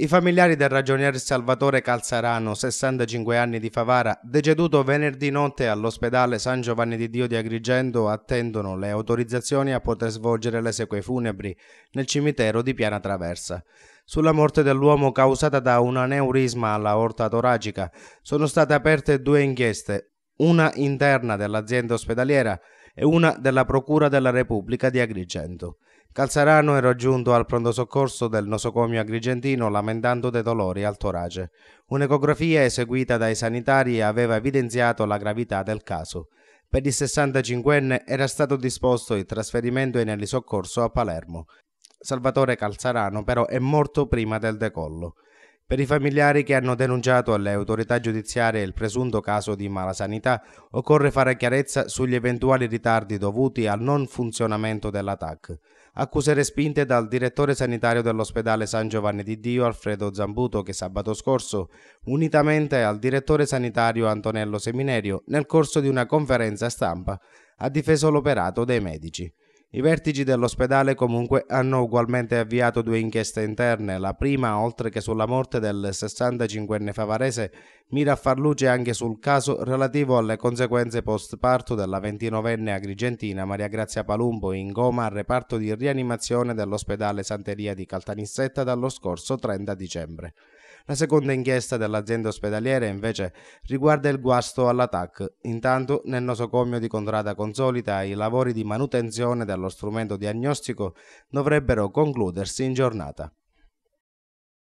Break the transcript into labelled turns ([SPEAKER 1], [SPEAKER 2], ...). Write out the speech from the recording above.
[SPEAKER 1] I familiari del ragionier Salvatore Calzarano, 65 anni di Favara, deceduto venerdì notte all'ospedale San Giovanni di Dio di Agrigento, attendono le autorizzazioni a poter svolgere le sequie funebri nel cimitero di Piana Traversa. Sulla morte dell'uomo causata da un aneurisma alla orta toracica sono state aperte due inchieste, una interna dell'azienda ospedaliera e una della Procura della Repubblica di Agrigento. Calzarano era giunto al pronto soccorso del nosocomio agrigentino lamentando dei dolori al torace. Un'ecografia eseguita dai sanitari aveva evidenziato la gravità del caso. Per il 65enne era stato disposto il trasferimento in elisoccorso a Palermo. Salvatore Calzarano però è morto prima del decollo per i familiari che hanno denunciato alle autorità giudiziarie il presunto caso di malasanità, occorre fare chiarezza sugli eventuali ritardi dovuti al non funzionamento della Accuse respinte dal direttore sanitario dell'ospedale San Giovanni di Dio Alfredo Zambuto che sabato scorso, unitamente al direttore sanitario Antonello Seminerio, nel corso di una conferenza stampa, ha difeso l'operato dei medici. I vertici dell'ospedale comunque hanno ugualmente avviato due inchieste interne. La prima, oltre che sulla morte del 65enne favarese, mira a far luce anche sul caso relativo alle conseguenze post parto della 29enne agrigentina Maria Grazia Palumbo in coma al reparto di rianimazione dell'ospedale Santeria di Caltanissetta dallo scorso 30 dicembre. La seconda inchiesta dell'azienda ospedaliera invece riguarda il guasto all'attack. Intanto nel nosocomio di Contrada Consolita i lavori di manutenzione dello strumento diagnostico dovrebbero concludersi in giornata.